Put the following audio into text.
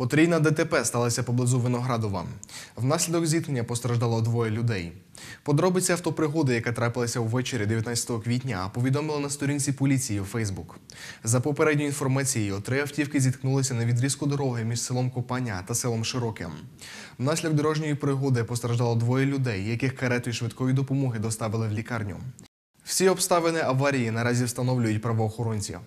Потрійна ДТП сталася поблизу Виноградова. Внаслідок зіткнення постраждало двоє людей. Подробиці автопригоди, яка трапилася ввечері 19 квітня, повідомили на сторінці поліції у Фейсбук. За попередньою інформацією, три автівки зіткнулися на відрізку дороги між селом Копання та селом Широке. Внаслідок дорожньої пригоди постраждало двоє людей, яких каретою швидкої допомоги доставили в лікарню. Всі обставини аварії наразі встановлюють правоохоронці.